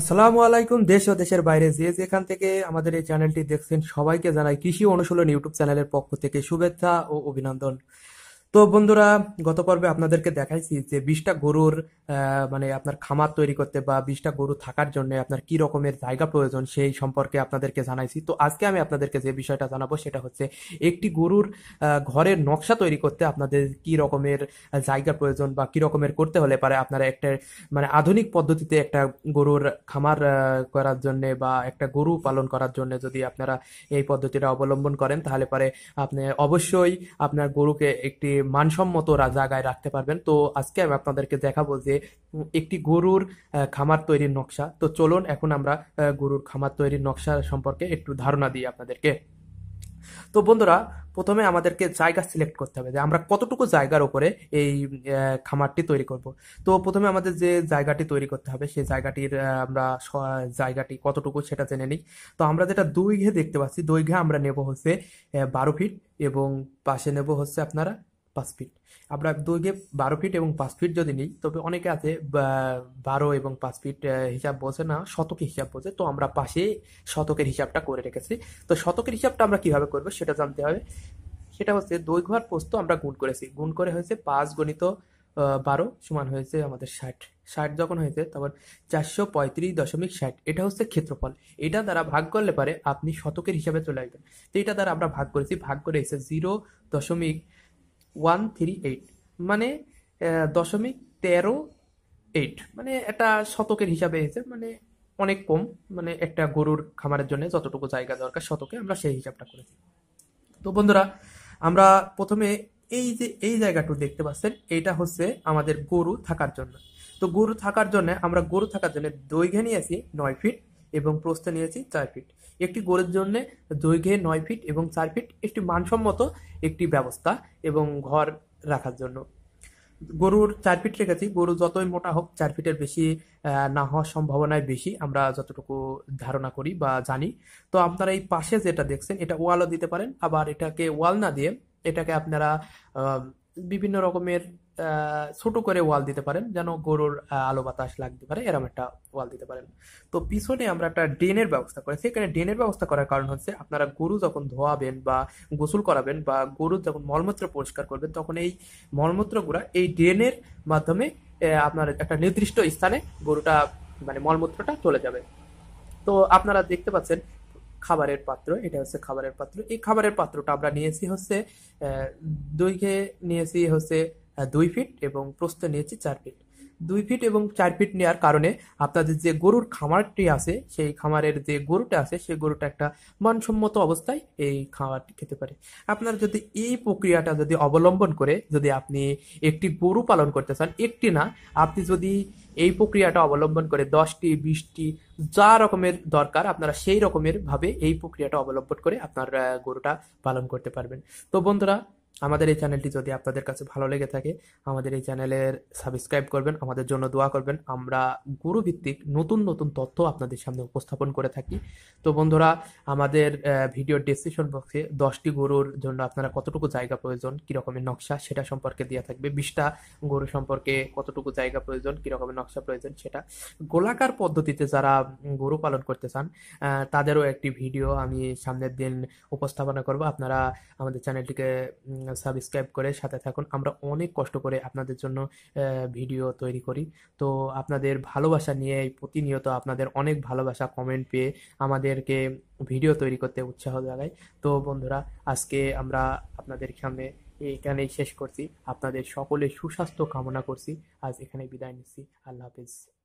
আসসালামু আলাইকুম দেশ ও দেশের বাইরে যে যেখান থেকে আমাদের এই চ্যানেলটি দেখছেন সবাইকে জানাই কৃষি অনুশীলন ইউটিউব চ্যানেলের পক্ষ থেকে শুভেচ্ছা ও অভিনন্দন তো বন্ধুরা গত পর্বে আপনাদেরকে দেখাইছি যে বিশটা গরুর মানে আপনার খামার তৈরি করতে বা বিশটা গরু থাকার জন্য আপনার কি রকমের জায়গা প্রয়োজন সেই সম্পর্কে আপনাদেরকে জানাইছি তো আজকে আমি আপনাদেরকে যে বিষয়টা জানাবো সেটা হচ্ছে একটি গরুর ঘরের নকশা তৈরি করতে আপনাদের কি রকমের জায়গা প্রয়োজন বা কি রকমের করতে হলে পারে আপনারা একটা মানে আধুনিক পদ্ধতিতে একটা গরুর খামার করার জন্য বা একটা গরু পালন করার জন্য যদি আপনারা এই পদ্ধতিটা অবলম্বন করেন তাহলে পারে আপনি অবশ্যই আপনার গরুকে একটি মানসম্মত জায়গায় রাখতে পারবেন তো আজকে আমি আপনাদেরকে দেখাবো যে একটি গরুর খামার তৈরির নকশা তো চলুন এখন আমরা গরুর খামার তৈরির নকশা সম্পর্কে একটু ধারণা দিই আপনাদেরকে তো বন্ধুরা প্রথমে আমাদেরকে জায়গা সিলেক্ট করতে হবে যে আমরা কতটুকু জায়গার উপরে এই খামারটি তৈরি করব তো প্রথমে আমাদের যে জায়গাটি তৈরি করতে হবে সেই জায়গাটির আমরা জায়গাটি কতটুকু সেটা জেনে নিই তো আমরা যেটা দুই ঘে দেখতে পাচ্ছি দুই ঘে আমরা নেব হচ্ছে বারো ফিট এবং পাশে নেব হচ্ছে আপনারা পাঁচ ফিট আমরা দৈর্ঘ্যে বারো ফিট এবং পাঁচ ফিট যদি নিই তবে অনেকে আছে বারো এবং পাঁচ ফিট হিসাব বলছে না শতকে হিসাব বলছে তো আমরা পাশে শতকের হিসাবটা করে রেখেছি তো শতকের হিসাবটা আমরা কিভাবে করবো সেটা জানতে হবে সেটা হচ্ছে দৈর্ঘ্য আর পোস্ত আমরা গুণ করেছি গুণ করে হয়েছে পাঁচ গণিত বারো সমান হয়েছে আমাদের ষাট ষাট যখন হয়েছে তখন চারশো পঁয়ত্রিশ দশমিক ষাট এটা হচ্ছে ক্ষেত্রফল এটা দ্বারা ভাগ করলে পারে আপনি শতকের হিসাবে চলে আসবেন তো এটা দ্বারা আমরা ভাগ করেছি ভাগ করে এসে জিরো দশমিক ওয়ান থ্রি এইট মানে দশমিক তেরো এইট মানে এটা শতকের হিসাবে এসে মানে অনেক কম মানে একটা গরুর খামারের জন্য যতটুকু জায়গা দরকার শতকে আমরা সেই হিসাবটা করেছি তো বন্ধুরা আমরা প্রথমে এই যে এই জায়গাটু দেখতে পাচ্ছেন এটা হচ্ছে আমাদের গরু থাকার জন্য তো গরু থাকার জন্য আমরা গরু থাকার জন্য দৈঘে নিয়েছি নয় ফিট এবং প্রস্থ নিয়েছি চার ফিট একটি গোলের জন্য দৈর্ঘ্যে নয় ফিট এবং চার ফিট একটি মানসম্মত একটি ব্যবস্থা এবং ঘর রাখার জন্য গরুর চার ফিট রেখেছি গরু যতই মোটা হোক চার ফিটের বেশি না হওয়ার সম্ভাবনায় বেশি আমরা যতটুকু ধারণা করি বা জানি তো আপনারা এই পাশে যেটা দেখছেন এটা ওয়ালও দিতে পারেন আবার এটাকে ওয়াল না দিয়ে এটাকে আপনারা বিভিন্ন রকমের ছোট করে ওয়াল দিতে পারেন যেন গরুর আলো বাতাস লাগতে পারে এরকম একটা ওয়াল দিতে পারেন তো পিছনে আমরা একটা ড্রেনের ব্যবস্থা করেছি এখানে ড্রেনের ব্যবস্থা করার কারণ হচ্ছে আপনারা গরু যখন ধোয়াবেন বা গোসল করাবেন বা গরু যখন মলমূত্র পরিষ্কার করবেন তখন এই মলমূত্রগুলা এই ড্রেনের মাধ্যমে আপনার একটা নির্দিষ্ট স্থানে গরুটা মানে মলমূত্রটা চলে যাবে তো আপনারা দেখতে পাচ্ছেন খাবারের পাত্র এটা হচ্ছে খাবারের পাত্র এই খাবারের পাত্রটা আমরা নিয়েছি হচ্ছে দইকে নিয়েছি হচ্ছে দুই ফিট এবং প্রস্থ নিয়েছি চার ফিট দুই ফিট এবং চার ফিট নেওয়ার কারণে আপনাদের যে গরুর খামারটি আছে সেই খামারের যে গরুটা আছে সেই গরুটা একটা মানসম্মত অবস্থায় এই খামারটি খেতে পারে আপনারা যদি এই প্রক্রিয়াটা যদি অবলম্বন করে যদি আপনি একটি গরু পালন করতে চান একটি না আপনি যদি এই প্রক্রিয়াটা অবলম্বন করে দশটি বিশটি যা রকমের দরকার আপনারা সেই রকমের ভাবে এই প্রক্রিয়াটা অবলম্বন করে আপনার গরুটা পালন করতে পারবেন তো বন্ধুরা আমাদের এই চ্যানেলটি যদি আপনাদের কাছে ভালো লেগে থাকে আমাদের এই চ্যানেলের সাবস্ক্রাইব করবেন আমাদের জন্য দোয়া করবেন আমরা গুরুভিত্তিক নতুন নতুন তথ্য আপনাদের সামনে উপস্থাপন করে থাকি তো বন্ধুরা আমাদের ভিডিওর ডিসক্রিপশন বক্সে দশটি গরুর জন্য আপনারা কতটুকু জায়গা প্রয়োজন কীরকমের নকশা সেটা সম্পর্কে দেওয়া থাকবে বিশটা গরু সম্পর্কে কতটুকু জায়গা প্রয়োজন কীরকমের নকশা প্রয়োজন সেটা গোলাকার পদ্ধতিতে যারা গরু পালন করতে চান তাদেরও একটি ভিডিও আমি সামনের দিন উপস্থাপনা করব আপনারা আমাদের চ্যানেলটিকে সাবস্ক্রাইব করে সাথে থাকুন আমরা অনেক কষ্ট করে আপনাদের জন্য ভিডিও তৈরি করি তো আপনাদের ভালোবাসা নিয়ে প্রতিনিয়ত আপনাদের অনেক ভালোবাসা কমেন্ট পেয়ে আমাদেরকে ভিডিও তৈরি করতে উৎসাহ জাগায় তো বন্ধুরা আজকে আমরা আপনাদের সামনে এখানেই শেষ করছি আপনাদের সকলে সুস্বাস্থ্য কামনা করছি আজ এখানে বিদায় নিচ্ছি আল্লাহ হাফিজ